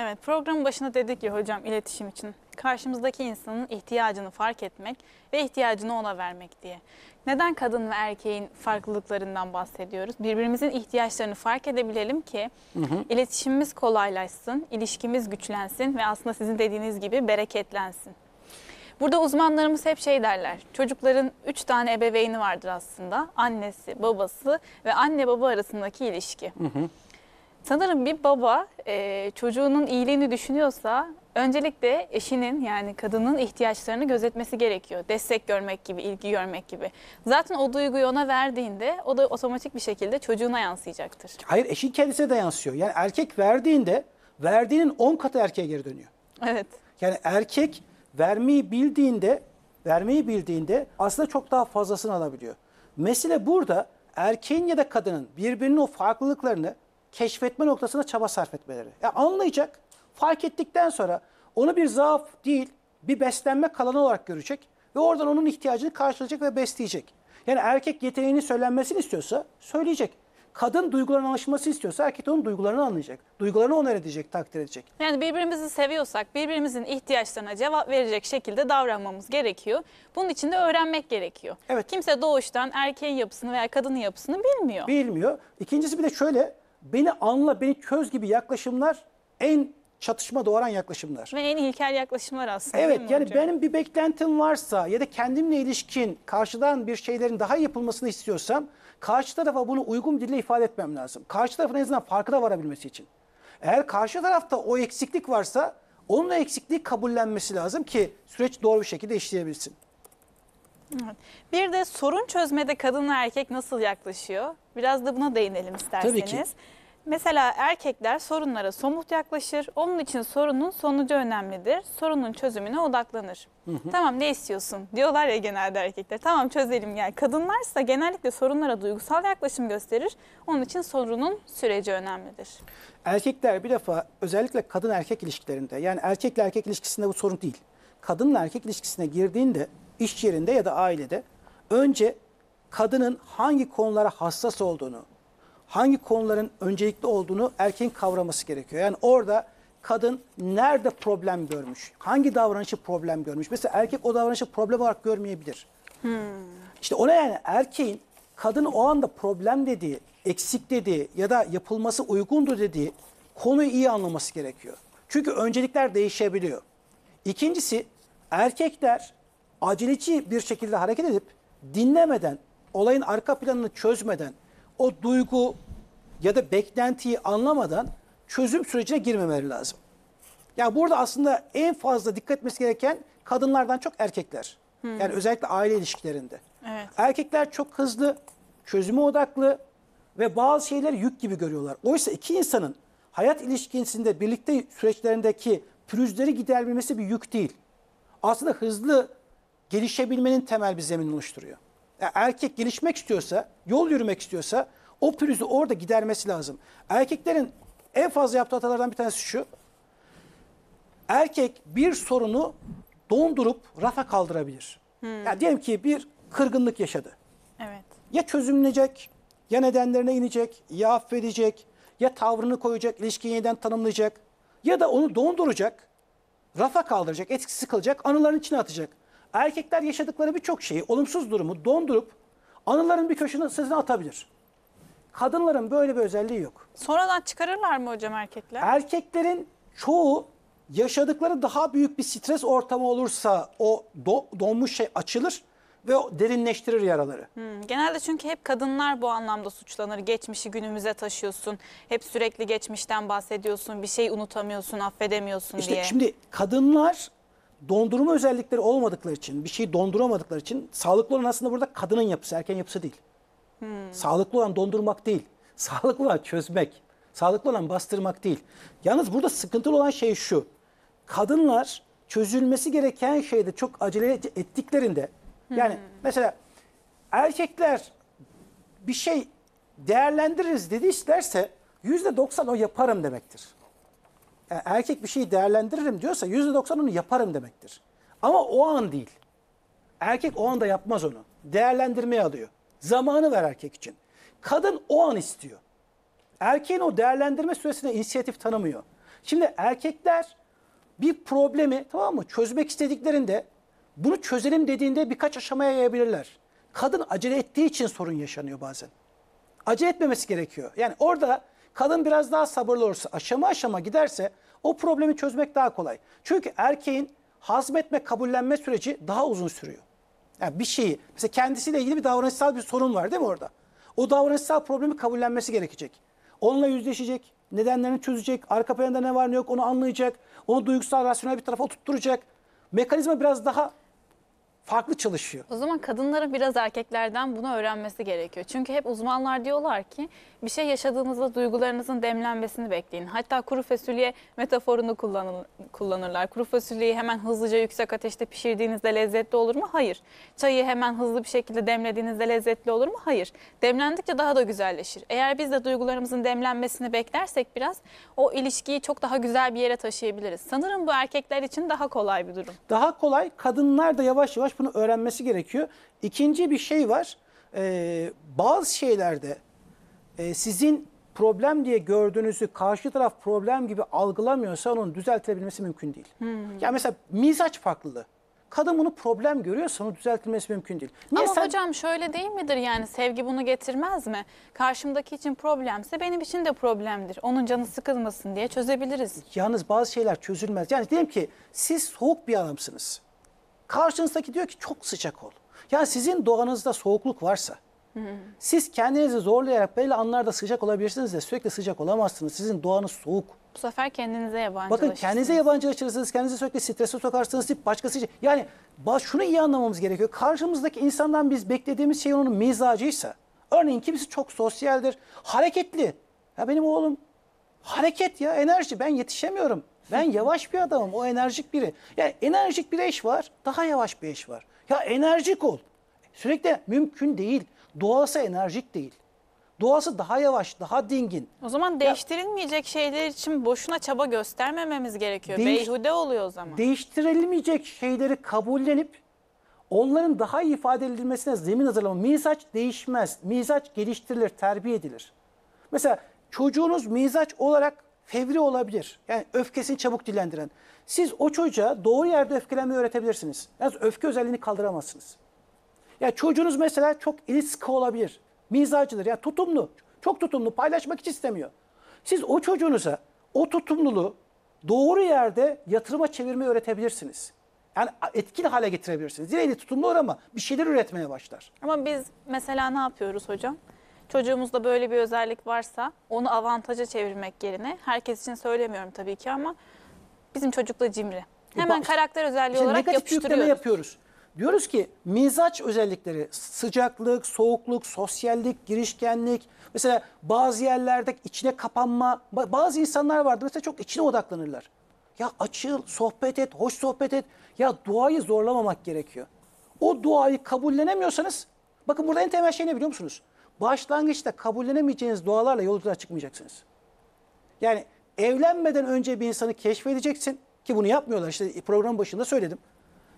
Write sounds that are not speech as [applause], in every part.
Evet programın başında dedik ya hocam iletişim için. Karşımızdaki insanın ihtiyacını fark etmek ve ihtiyacını ona vermek diye. Neden kadın ve erkeğin farklılıklarından bahsediyoruz? Birbirimizin ihtiyaçlarını fark edebilelim ki hı hı. iletişimimiz kolaylaşsın, ilişkimiz güçlensin ve aslında sizin dediğiniz gibi bereketlensin. Burada uzmanlarımız hep şey derler. Çocukların üç tane ebeveyni vardır aslında. Annesi, babası ve anne baba arasındaki ilişki. Hı hı. Sanırım bir baba e, çocuğunun iyiliğini düşünüyorsa öncelikle eşinin yani kadının ihtiyaçlarını gözetmesi gerekiyor. Destek görmek gibi, ilgi görmek gibi. Zaten o duyguyu ona verdiğinde o da otomatik bir şekilde çocuğuna yansıyacaktır. Hayır eşin kendisine de yansıyor. Yani erkek verdiğinde verdiğinin 10 katı erkeğe geri dönüyor. Evet. Yani erkek vermeyi bildiğinde, vermeyi bildiğinde aslında çok daha fazlasını alabiliyor. Mesele burada erkeğin ya da kadının birbirinin o farklılıklarını keşfetme noktasına çaba sarf etmeleri. Yani anlayacak, fark ettikten sonra onu bir zaaf değil, bir beslenme kalanı olarak görecek ve oradan onun ihtiyacını karşılayacak ve besleyecek. Yani erkek yeteneğini söylenmesini istiyorsa söyleyecek. Kadın duygularına anlaşılması istiyorsa erkek onun duygularını anlayacak. Duygularını onar edecek, takdir edecek. Yani birbirimizi seviyorsak birbirimizin ihtiyaçlarına cevap verecek şekilde davranmamız gerekiyor. Bunun için de öğrenmek gerekiyor. Evet. Kimse doğuştan erkeğin yapısını veya kadının yapısını bilmiyor. Bilmiyor. İkincisi bir de şöyle beni anla, beni köz gibi yaklaşımlar en çatışma doğuran yaklaşımlar. Ve en ilkel yaklaşımlar aslında. Evet yani hocam? benim bir beklentim varsa ya da kendimle ilişkin karşıdan bir şeylerin daha yapılmasını istiyorsam karşı tarafa bunu uygun dille ifade etmem lazım. Karşı tarafın en azından farkına varabilmesi için. Eğer karşı tarafta o eksiklik varsa onun o eksikliği kabullenmesi lazım ki süreç doğru bir şekilde işleyebilsin. Evet. Bir de sorun çözmede kadın erkek nasıl yaklaşıyor? Biraz da buna değinelim isterseniz. Tabii ki. Mesela erkekler sorunlara somut yaklaşır. Onun için sorunun sonucu önemlidir. Sorunun çözümüne odaklanır. Hı hı. Tamam ne istiyorsun diyorlar ya genelde erkekler. Tamam çözelim yani. Kadınlarsa genellikle sorunlara duygusal yaklaşım gösterir. Onun için sorunun süreci önemlidir. Erkekler bir defa özellikle kadın erkek ilişkilerinde yani erkekle erkek ilişkisinde bu sorun değil. Kadınla erkek ilişkisine girdiğinde iş yerinde ya da ailede önce kadının hangi konulara hassas olduğunu, hangi konuların öncelikli olduğunu erkeğin kavraması gerekiyor. Yani orada kadın nerede problem görmüş, hangi davranışı problem görmüş. Mesela erkek o davranışı problem olarak görmeyebilir. Hmm. İşte ona yani erkeğin kadın o anda problem dediği, eksik dediği ya da yapılması uygundu dediği konuyu iyi anlaması gerekiyor. Çünkü öncelikler değişebiliyor. İkincisi erkekler Acilici bir şekilde hareket edip dinlemeden, olayın arka planını çözmeden, o duygu ya da beklentiyi anlamadan çözüm sürecine girmemeleri lazım. Yani burada aslında en fazla dikkat etmesi gereken kadınlardan çok erkekler. Hmm. Yani özellikle aile ilişkilerinde. Evet. Erkekler çok hızlı, çözüme odaklı ve bazı şeyleri yük gibi görüyorlar. Oysa iki insanın hayat ilişkisinde birlikte süreçlerindeki pürüzleri gidermemesi bir yük değil. Aslında hızlı gelişebilmenin temel bir zemin oluşturuyor. Yani erkek gelişmek istiyorsa, yol yürümek istiyorsa o pürüzü orada gidermesi lazım. Erkeklerin en fazla yaptığı hatalardan bir tanesi şu. Erkek bir sorunu dondurup rafa kaldırabilir. Hmm. Yani diyelim ki bir kırgınlık yaşadı. Evet. Ya çözümlenecek, ya nedenlerine inecek, ya affedecek, ya tavrını koyacak, ilişkiyi yeniden tanımlayacak. Ya da onu donduracak, rafa kaldıracak, etkisiz kılacak, anıların içine atacak erkekler yaşadıkları birçok şeyi, olumsuz durumu dondurup anıların bir köşesine atabilir. Kadınların böyle bir özelliği yok. Sonradan çıkarırlar mı hocam erkekler? Erkeklerin çoğu yaşadıkları daha büyük bir stres ortamı olursa o do, donmuş şey açılır ve o derinleştirir yaraları. Hmm, genelde çünkü hep kadınlar bu anlamda suçlanır. Geçmişi günümüze taşıyorsun. Hep sürekli geçmişten bahsediyorsun. Bir şey unutamıyorsun, affedemiyorsun işte diye. İşte şimdi kadınlar dondurma özellikleri olmadıkları için, bir şeyi donduramadıkları için sağlıklı olan aslında burada kadının yapısı, erken yapısı değil. Hmm. Sağlıklı olan dondurmak değil. [laughs] Sağlıklı olan çözmek. Sağlıklı olan bastırmak değil. Yalnız burada sıkıntılı olan şey şu. Kadınlar çözülmesi gereken şeyde çok acele ettiklerinde hmm. yani mesela erkekler bir şey değerlendiririz dedi isterse %90 o yaparım demektir. E, erkek bir şeyi değerlendiririm diyorsa yüzde %90'ını yaparım demektir. Ama o an değil. Erkek o anda yapmaz onu. Değerlendirmeye alıyor. Zamanı ver erkek için. Kadın o an istiyor. Erkeğin o değerlendirme süresine inisiyatif tanımıyor. Şimdi erkekler bir problemi tamam mı çözmek istediklerinde bunu çözelim dediğinde birkaç aşamaya yayabilirler. Kadın acele ettiği için sorun yaşanıyor bazen. Acele etmemesi gerekiyor. Yani orada Kadın biraz daha sabırlı olursa, aşama aşama giderse o problemi çözmek daha kolay. Çünkü erkeğin hazmetme, kabullenme süreci daha uzun sürüyor. Yani bir şeyi, mesela kendisiyle ilgili bir davranışsal bir sorun var değil mi orada? O davranışsal problemi kabullenmesi gerekecek. Onunla yüzleşecek, nedenlerini çözecek, arka planında ne var ne yok onu anlayacak, onu duygusal, rasyonel bir tarafa oturtturacak. Mekanizma biraz daha farklı çalışıyor. O zaman kadınların biraz erkeklerden bunu öğrenmesi gerekiyor. Çünkü hep uzmanlar diyorlar ki bir şey yaşadığınızda duygularınızın demlenmesini bekleyin. Hatta kuru fasulye metaforunu kullanırlar. Kuru fasulyeyi hemen hızlıca yüksek ateşte pişirdiğinizde lezzetli olur mu? Hayır. Çayı hemen hızlı bir şekilde demlediğinizde lezzetli olur mu? Hayır. Demlendikçe daha da güzelleşir. Eğer biz de duygularımızın demlenmesini beklersek biraz o ilişkiyi çok daha güzel bir yere taşıyabiliriz. Sanırım bu erkekler için daha kolay bir durum. Daha kolay. Kadınlar da yavaş yavaş bunu öğrenmesi gerekiyor. İkinci bir şey var. E, bazı şeylerde e, sizin problem diye gördüğünüzü karşı taraf problem gibi algılamıyorsa onun düzeltilebilmesi mümkün değil. Hmm. Yani mesela mizaç farklılığı. Kadın bunu problem görüyorsa onu düzeltilmesi mümkün değil. Niye Ama sen... hocam şöyle değil midir yani sevgi bunu getirmez mi? Karşımdaki için problemse benim için de problemdir. Onun canı sıkılmasın diye çözebiliriz. Yalnız bazı şeyler çözülmez. Yani diyelim ki siz soğuk bir adamsınız. Karşınızdaki diyor ki çok sıcak ol. Yani sizin doğanızda soğukluk varsa, siz kendinizi zorlayarak belli anlarda sıcak olabilirsiniz de sürekli sıcak olamazsınız. Sizin doğanız soğuk. Bu sefer kendinize yabancılaşırsınız. Bakın kendinize yabancılaşırsınız, kendinizi sürekli strese sokarsınız, tip başkası için. Yani şunu iyi anlamamız gerekiyor. Karşımızdaki insandan biz beklediğimiz şey onun mizacıysa, örneğin kimisi çok sosyaldir, hareketli. Ya benim oğlum hareket ya, enerji ben yetişemiyorum. Ben yavaş bir adamım. O enerjik biri. Ya enerjik bir eş var. Daha yavaş bir eş var. Ya enerjik ol. Sürekli mümkün değil. Doğası enerjik değil. Doğası daha yavaş, daha dingin. O zaman değiştirilmeyecek ya, şeyler için boşuna çaba göstermememiz gerekiyor. Değiş, Beyhude oluyor o zaman. Değiştirilmeyecek şeyleri kabullenip onların daha iyi ifade edilmesine zemin hazırlama. Mizaç değişmez. Mizaç geliştirilir, terbiye edilir. Mesela çocuğunuz mizaç olarak fevri olabilir. Yani öfkesini çabuk dillendiren. Siz o çocuğa doğru yerde öfkelenmeyi öğretebilirsiniz. Yalnız öfke özelliğini kaldıramazsınız. Ya yani çocuğunuz mesela çok eli olabilir. Mizacıdır. Ya yani tutumlu. Çok tutumlu. Paylaşmak hiç istemiyor. Siz o çocuğunuza o tutumluluğu doğru yerde yatırıma çevirmeyi öğretebilirsiniz. Yani etkili hale getirebilirsiniz. Dileğiyle tutumlu olur ama bir şeyler üretmeye başlar. Ama biz mesela ne yapıyoruz hocam? Çocuğumuzda böyle bir özellik varsa onu avantaja çevirmek yerine herkes için söylemiyorum tabii ki ama bizim çocukla cimri. Hemen Bak, karakter özelliği şimdi olarak negatif yapıştırıyoruz. yapıyoruz. Diyoruz ki mizaç özellikleri sıcaklık, soğukluk, sosyallik, girişkenlik. Mesela bazı yerlerde içine kapanma. Bazı insanlar vardır mesela çok içine odaklanırlar. Ya açıl, sohbet et, hoş sohbet et. Ya duayı zorlamamak gerekiyor. O duayı kabullenemiyorsanız bakın burada en temel şey ne biliyor musunuz? başlangıçta kabullenemeyeceğiniz dualarla yolculuğa çıkmayacaksınız. Yani evlenmeden önce bir insanı keşfedeceksin ki bunu yapmıyorlar işte program başında söyledim.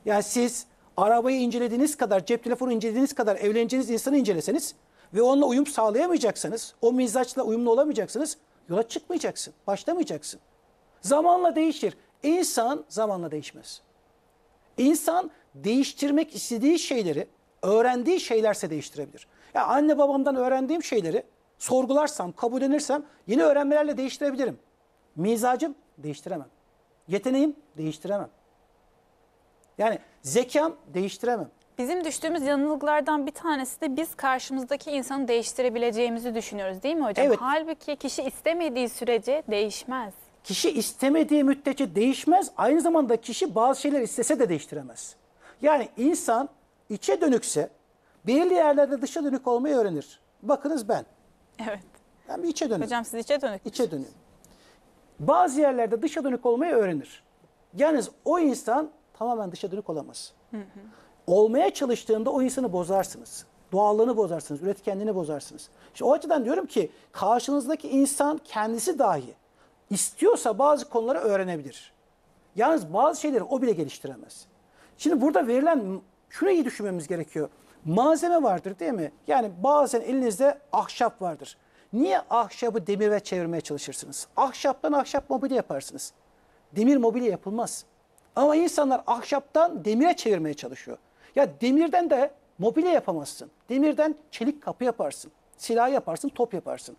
Yani siz arabayı incelediğiniz kadar, cep telefonu incelediğiniz kadar evleneceğiniz insanı inceleseniz ve onunla uyum sağlayamayacaksanız, o mizaçla uyumlu olamayacaksınız, yola çıkmayacaksın, başlamayacaksın. Zamanla değişir. İnsan zamanla değişmez. İnsan değiştirmek istediği şeyleri öğrendiği şeylerse değiştirebilir. Ya anne babamdan öğrendiğim şeyleri sorgularsam, kabullenirsem yeni öğrenmelerle değiştirebilirim. Mizacım değiştiremem. Yeteneğim değiştiremem. Yani zekam değiştiremem. Bizim düştüğümüz yanılgılardan bir tanesi de biz karşımızdaki insanı değiştirebileceğimizi düşünüyoruz değil mi hocam? Evet. Halbuki kişi istemediği sürece değişmez. Kişi istemediği müddetçe değişmez. Aynı zamanda kişi bazı şeyler istese de değiştiremez. Yani insan içe dönükse, belirli yerlerde dışa dönük olmayı öğrenir. Bakınız ben. Evet. Ben bir içe dönüyorum. Hocam siz içe dönük. İçe dönüyorum. Bazı yerlerde dışa dönük olmayı öğrenir. Yalnız o insan tamamen dışa dönük olamaz. Hı hı. Olmaya çalıştığında o insanı bozarsınız. Doğallığını bozarsınız, üretkenliğini bozarsınız. İşte o açıdan diyorum ki karşınızdaki insan kendisi dahi istiyorsa bazı konuları öğrenebilir. Yalnız bazı şeyleri o bile geliştiremez. Şimdi burada verilen iyi düşünmemiz gerekiyor. Malzeme vardır değil mi? Yani bazen elinizde ahşap vardır. Niye ahşabı demire çevirmeye çalışırsınız? Ahşaptan ahşap mobilya yaparsınız. Demir mobilya yapılmaz. Ama insanlar ahşaptan demire çevirmeye çalışıyor. Ya demirden de mobilya yapamazsın. Demirden çelik kapı yaparsın. Silah yaparsın, top yaparsın.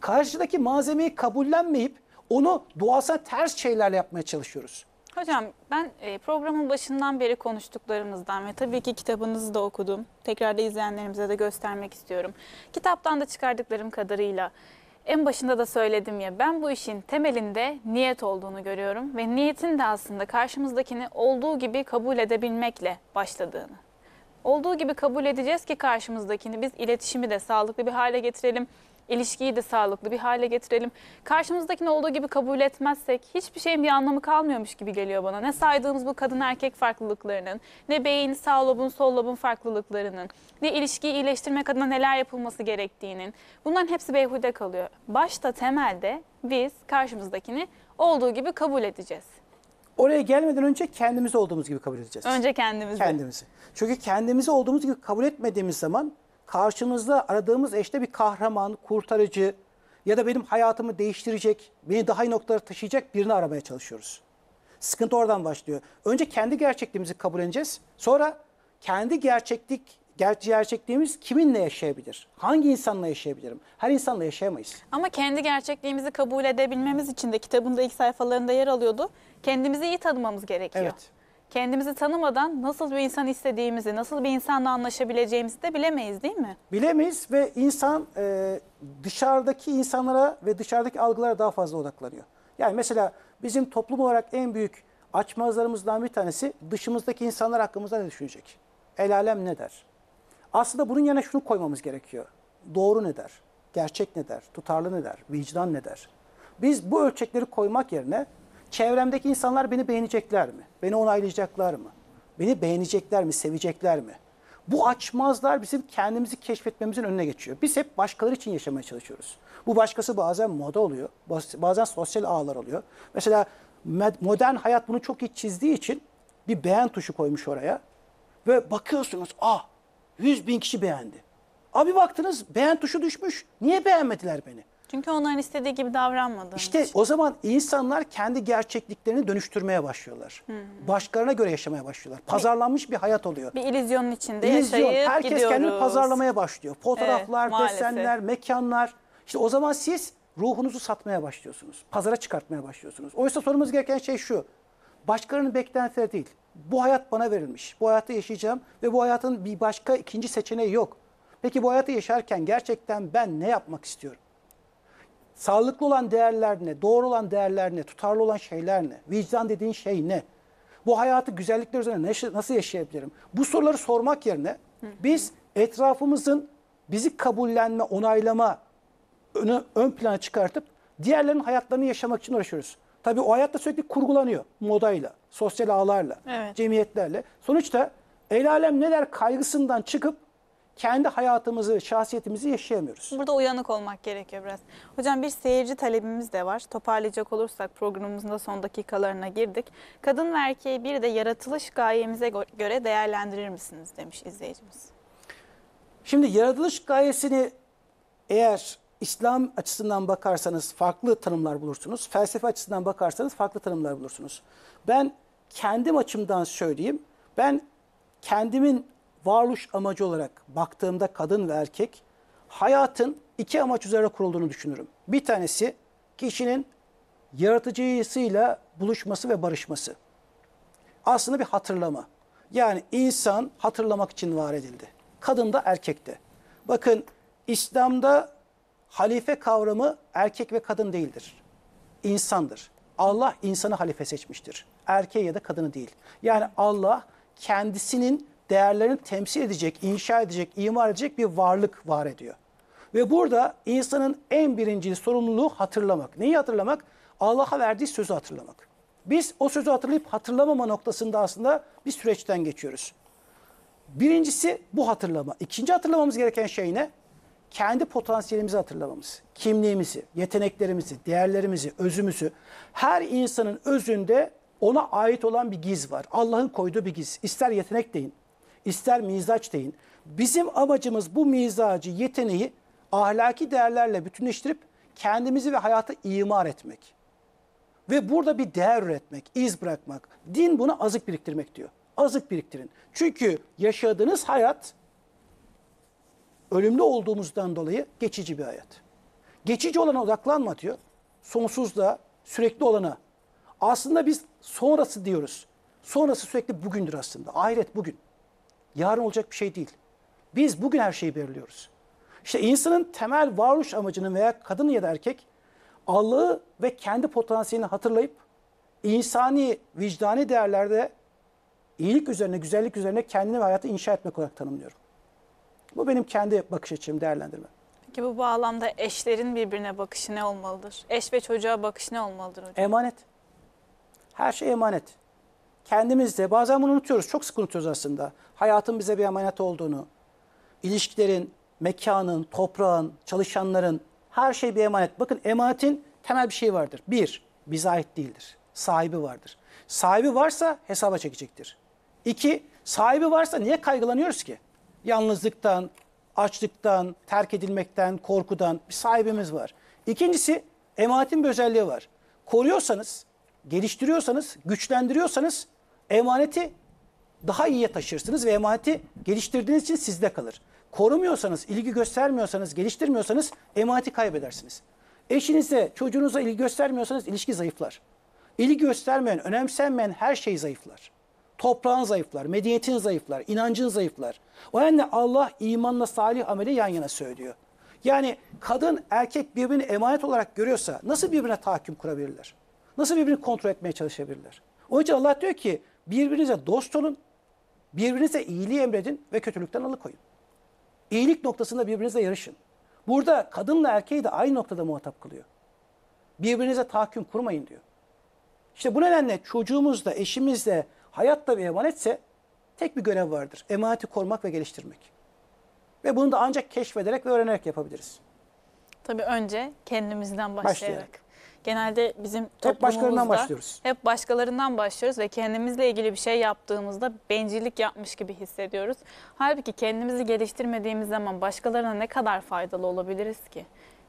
Karşıdaki malzemeyi kabullenmeyip onu doğasına ters şeylerle yapmaya çalışıyoruz. Hocam ben e, programın başından beri konuştuklarımızdan ve tabii ki kitabınızı da okudum. Tekrar da izleyenlerimize de göstermek istiyorum. Kitaptan da çıkardıklarım kadarıyla en başında da söyledim ya ben bu işin temelinde niyet olduğunu görüyorum ve niyetin de aslında karşımızdakini olduğu gibi kabul edebilmekle başladığını. Olduğu gibi kabul edeceğiz ki karşımızdakini biz iletişimi de sağlıklı bir hale getirelim ilişkiyi de sağlıklı bir hale getirelim. Karşımızdakini olduğu gibi kabul etmezsek hiçbir şeyin bir anlamı kalmıyormuş gibi geliyor bana. Ne saydığımız bu kadın erkek farklılıklarının, ne beyin sağ lobun sol lobun farklılıklarının, ne ilişkiyi iyileştirmek adına neler yapılması gerektiğinin. Bunların hepsi beyhude kalıyor. Başta temelde biz karşımızdakini olduğu gibi kabul edeceğiz. Oraya gelmeden önce kendimiz olduğumuz gibi kabul edeceğiz. Önce kendimizi. Kendimizi. Çünkü kendimizi olduğumuz gibi kabul etmediğimiz zaman karşımızda aradığımız eşte bir kahraman, kurtarıcı ya da benim hayatımı değiştirecek, beni daha iyi noktalara taşıyacak birini aramaya çalışıyoruz. Sıkıntı oradan başlıyor. Önce kendi gerçekliğimizi kabul edeceğiz, Sonra kendi gerçeklik gerçekliğimiz kiminle yaşayabilir? Hangi insanla yaşayabilirim? Her insanla yaşayamayız. Ama kendi gerçekliğimizi kabul edebilmemiz için de kitabın da ilk sayfalarında yer alıyordu. Kendimizi iyi tanımamız gerekiyor. Evet kendimizi tanımadan nasıl bir insan istediğimizi, nasıl bir insanla anlaşabileceğimizi de bilemeyiz değil mi? Bilemeyiz ve insan e, dışarıdaki insanlara ve dışarıdaki algılara daha fazla odaklanıyor. Yani mesela bizim toplum olarak en büyük açmazlarımızdan bir tanesi dışımızdaki insanlar hakkımızda ne düşünecek? El alem ne der? Aslında bunun yerine şunu koymamız gerekiyor. Doğru ne der? Gerçek ne der? Tutarlı ne der? Vicdan ne der? Biz bu ölçekleri koymak yerine Çevremdeki insanlar beni beğenecekler mi? Beni onaylayacaklar mı? Beni beğenecekler mi, sevecekler mi? Bu açmazlar bizim kendimizi keşfetmemizin önüne geçiyor. Biz hep başkaları için yaşamaya çalışıyoruz. Bu başkası bazen moda oluyor, bazen sosyal ağlar oluyor. Mesela modern hayat bunu çok iyi çizdiği için bir beğen tuşu koymuş oraya. Ve bakıyorsunuz, ah 100 bin kişi beğendi. Abi baktınız beğen tuşu düşmüş. Niye beğenmediler beni? Çünkü onların istediği gibi davranmadı. İşte için. o zaman insanlar kendi gerçekliklerini dönüştürmeye başlıyorlar. Hı hmm. Başkalarına göre yaşamaya başlıyorlar. Pazarlanmış bir, bir hayat oluyor. Bir illüzyonun içinde İllüzyon. yaşayıp Herkes gidiyoruz. kendini pazarlamaya başlıyor. Fotoğraflar, evet, desenler, mekanlar. İşte o zaman siz ruhunuzu satmaya başlıyorsunuz. Pazara çıkartmaya başlıyorsunuz. Oysa sorumuz gereken şey şu. Başkalarının beklentileri değil. Bu hayat bana verilmiş. Bu hayatta yaşayacağım ve bu hayatın bir başka ikinci seçeneği yok. Peki bu hayatı yaşarken gerçekten ben ne yapmak istiyorum? Sağlıklı olan değerler ne? Doğru olan değerler ne? Tutarlı olan şeyler ne? Vicdan dediğin şey ne? Bu hayatı güzellikler üzerine nasıl yaşayabilirim? Bu soruları sormak yerine biz etrafımızın bizi kabullenme, onaylama önü, ön plana çıkartıp diğerlerinin hayatlarını yaşamak için uğraşıyoruz. Tabii o hayat da sürekli kurgulanıyor modayla, sosyal ağlarla, evet. cemiyetlerle. Sonuçta el alem ne der kaygısından çıkıp kendi hayatımızı, şahsiyetimizi yaşayamıyoruz. Burada uyanık olmak gerekiyor biraz. Hocam bir seyirci talebimiz de var. Toparlayacak olursak programımızın da son dakikalarına girdik. Kadın ve erkeği bir de yaratılış gayemize göre değerlendirir misiniz demiş izleyicimiz. Şimdi yaratılış gayesini eğer İslam açısından bakarsanız farklı tanımlar bulursunuz. Felsefe açısından bakarsanız farklı tanımlar bulursunuz. Ben kendim açımdan söyleyeyim. Ben kendimin varoluş amacı olarak baktığımda kadın ve erkek hayatın iki amaç üzerine kurulduğunu düşünürüm. Bir tanesi kişinin yaratıcısıyla buluşması ve barışması. Aslında bir hatırlama. Yani insan hatırlamak için var edildi. Kadın da erkek de. Bakın İslam'da halife kavramı erkek ve kadın değildir. İnsandır. Allah insanı halife seçmiştir. Erkeği ya da kadını değil. Yani Allah kendisinin değerlerini temsil edecek, inşa edecek, imar edecek bir varlık var ediyor. Ve burada insanın en birinci sorumluluğu hatırlamak. Neyi hatırlamak? Allah'a verdiği sözü hatırlamak. Biz o sözü hatırlayıp hatırlamama noktasında aslında bir süreçten geçiyoruz. Birincisi bu hatırlama. İkinci hatırlamamız gereken şey ne? Kendi potansiyelimizi hatırlamamız. Kimliğimizi, yeteneklerimizi, değerlerimizi, özümüzü. Her insanın özünde ona ait olan bir giz var. Allah'ın koyduğu bir giz. İster yetenek deyin, ister mizaç deyin. Bizim amacımız bu mizacı, yeteneği ahlaki değerlerle bütünleştirip kendimizi ve hayatı imar etmek. Ve burada bir değer üretmek, iz bırakmak. Din buna azık biriktirmek diyor. Azık biriktirin. Çünkü yaşadığınız hayat ölümlü olduğumuzdan dolayı geçici bir hayat. Geçici olana odaklanma diyor. Sonsuzda sürekli olana. Aslında biz sonrası diyoruz. Sonrası sürekli bugündür aslında. Ahiret bugün yarın olacak bir şey değil. Biz bugün her şeyi belirliyoruz. İşte insanın temel varoluş amacının veya kadın ya da erkek Allah'ı ve kendi potansiyelini hatırlayıp insani, vicdani değerlerde iyilik üzerine, güzellik üzerine kendini ve hayatı inşa etmek olarak tanımlıyorum. Bu benim kendi bakış açım, değerlendirme. Peki bu bağlamda eşlerin birbirine bakışı ne olmalıdır? Eş ve çocuğa bakış ne olmalıdır hocam? Emanet. Her şey emanet kendimizde bazen bunu unutuyoruz. Çok sık unutuyoruz aslında. Hayatın bize bir emanet olduğunu, ilişkilerin, mekanın, toprağın, çalışanların her şey bir emanet. Bakın emanetin temel bir şey vardır. Bir, bize ait değildir. Sahibi vardır. Sahibi varsa hesaba çekecektir. İki, sahibi varsa niye kaygılanıyoruz ki? Yalnızlıktan, açlıktan, terk edilmekten, korkudan bir sahibimiz var. İkincisi emanetin bir özelliği var. Koruyorsanız, geliştiriyorsanız, güçlendiriyorsanız emaneti daha iyiye taşırsınız ve emaneti geliştirdiğiniz için sizde kalır. Korumuyorsanız, ilgi göstermiyorsanız, geliştirmiyorsanız emaneti kaybedersiniz. Eşinize, çocuğunuza ilgi göstermiyorsanız ilişki zayıflar. İlgi göstermeyen, önemsenmeyen her şey zayıflar. Toprağın zayıflar, medeniyetin zayıflar, inancın zayıflar. O yani Allah imanla salih ameli yan yana söylüyor. Yani kadın, erkek birbirini emanet olarak görüyorsa nasıl birbirine tahakküm kurabilirler? Nasıl birbirini kontrol etmeye çalışabilirler? Onun için Allah diyor ki Birbirinize dost olun, birbirinize iyiliği emredin ve kötülükten alıkoyun. İyilik noktasında birbirinize yarışın. Burada kadınla erkeği de aynı noktada muhatap kılıyor. Birbirinize tahakküm kurmayın diyor. İşte bu nedenle çocuğumuzla, eşimizle, hayatta bir emanetse tek bir görev vardır. Emaneti korumak ve geliştirmek. Ve bunu da ancak keşfederek ve öğrenerek yapabiliriz. Tabii önce kendimizden başlayarak. başlayarak. Genelde bizim hep başkalarından başlıyoruz. Hep başkalarından başlıyoruz ve kendimizle ilgili bir şey yaptığımızda bencillik yapmış gibi hissediyoruz. Halbuki kendimizi geliştirmediğimiz zaman başkalarına ne kadar faydalı olabiliriz ki?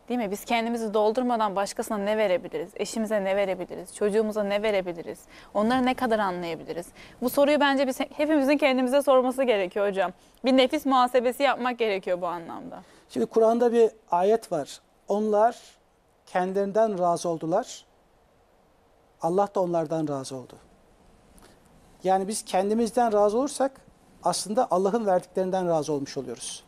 Değil mi? Biz kendimizi doldurmadan başkasına ne verebiliriz? Eşimize ne verebiliriz? Çocuğumuza ne verebiliriz? Onları ne kadar anlayabiliriz? Bu soruyu bence biz hepimizin kendimize sorması gerekiyor hocam. Bir nefis muhasebesi yapmak gerekiyor bu anlamda. Şimdi Kur'an'da bir ayet var. Onlar kendinden razı oldular. Allah da onlardan razı oldu. Yani biz kendimizden razı olursak aslında Allah'ın verdiklerinden razı olmuş oluyoruz.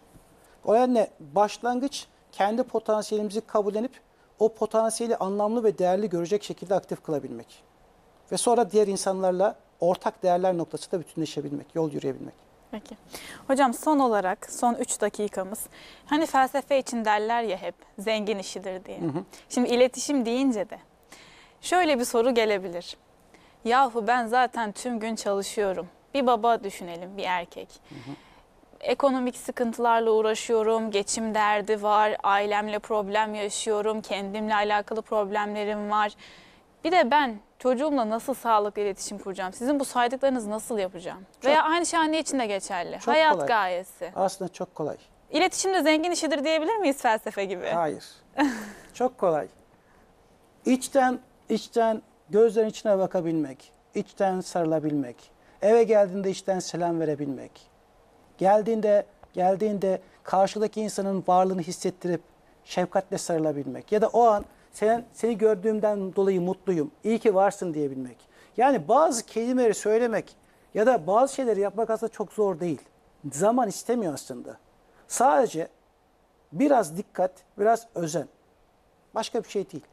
O nedenle başlangıç kendi potansiyelimizi kabullenip o potansiyeli anlamlı ve değerli görecek şekilde aktif kılabilmek. Ve sonra diğer insanlarla ortak değerler noktasında bütünleşebilmek, yol yürüyebilmek. Peki. Hocam son olarak son 3 dakikamız. Hani felsefe için derler ya hep zengin işidir diye. Hı hı. Şimdi iletişim deyince de şöyle bir soru gelebilir. Yahu ben zaten tüm gün çalışıyorum. Bir baba düşünelim, bir erkek. Hı hı. Ekonomik sıkıntılarla uğraşıyorum, geçim derdi var, ailemle problem yaşıyorum, kendimle alakalı problemlerim var. Bir de ben çocuğumla nasıl sağlıklı iletişim kuracağım? Sizin bu saydıklarınızı nasıl yapacağım? Çok, Veya aynı şey anne için de geçerli. Çok Hayat kolay. gayesi. Aslında çok kolay. İletişim de zengin işidir diyebilir miyiz felsefe gibi? Hayır. [laughs] çok kolay. İçten, içten gözlerin içine bakabilmek, içten sarılabilmek, eve geldiğinde içten selam verebilmek, geldiğinde geldiğinde karşıdaki insanın varlığını hissettirip şefkatle sarılabilmek ya da o an sen, seni gördüğümden dolayı mutluyum. iyi ki varsın diyebilmek. Yani bazı kelimeleri söylemek ya da bazı şeyleri yapmak aslında çok zor değil. Zaman istemiyor aslında. Sadece biraz dikkat, biraz özen. Başka bir şey değil.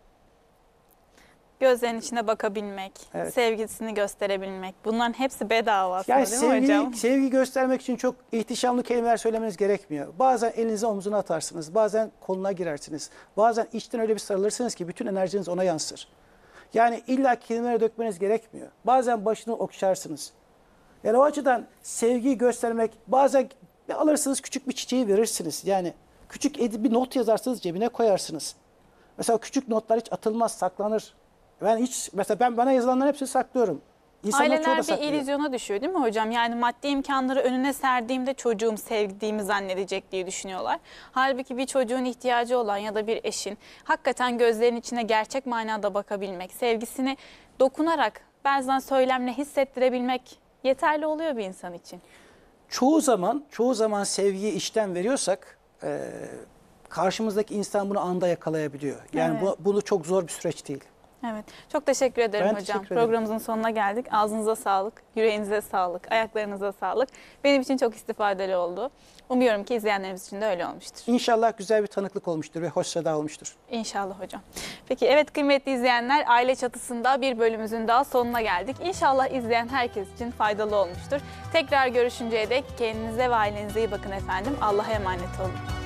Gözlerin içine bakabilmek, evet. sevgisini gösterebilmek. Bunların hepsi bedava aslında yani değil sevgi, mi hocam? Sevgi göstermek için çok ihtişamlı kelimeler söylemeniz gerekmiyor. Bazen elinizi omzuna atarsınız, bazen koluna girersiniz. Bazen içten öyle bir sarılırsınız ki bütün enerjiniz ona yansır. Yani illa kelimelere dökmeniz gerekmiyor. Bazen başını okşarsınız. Yani o açıdan sevgi göstermek bazen alırsınız küçük bir çiçeği verirsiniz. Yani küçük bir not yazarsınız cebine koyarsınız. Mesela küçük notlar hiç atılmaz, saklanır ben hiç mesela ben bana yazılanları hepsini saklıyorum. İnsanlar Aileler bir saklıyor. illüzyona düşüyor değil mi hocam? Yani maddi imkanları önüne serdiğimde çocuğum sevdiğimi zannedecek diye düşünüyorlar. Halbuki bir çocuğun ihtiyacı olan ya da bir eşin hakikaten gözlerin içine gerçek manada bakabilmek, sevgisini dokunarak bazen söylemle hissettirebilmek yeterli oluyor bir insan için. çoğu zaman çoğu zaman sevgiyi işten veriyorsak e, karşımızdaki insan bunu anda yakalayabiliyor. Yani bu, bunu çok zor bir süreç değil. Evet. Çok teşekkür ederim ben hocam. Teşekkür ederim. Programımızın sonuna geldik. Ağzınıza sağlık, yüreğinize sağlık, ayaklarınıza sağlık. Benim için çok istifadeli oldu. Umuyorum ki izleyenlerimiz için de öyle olmuştur. İnşallah güzel bir tanıklık olmuştur ve hoş seda olmuştur. İnşallah hocam. Peki evet kıymetli izleyenler aile çatısında bir bölümümüzün daha sonuna geldik. İnşallah izleyen herkes için faydalı olmuştur. Tekrar görüşünceye dek kendinize ve ailenize iyi bakın efendim. Allah'a emanet olun.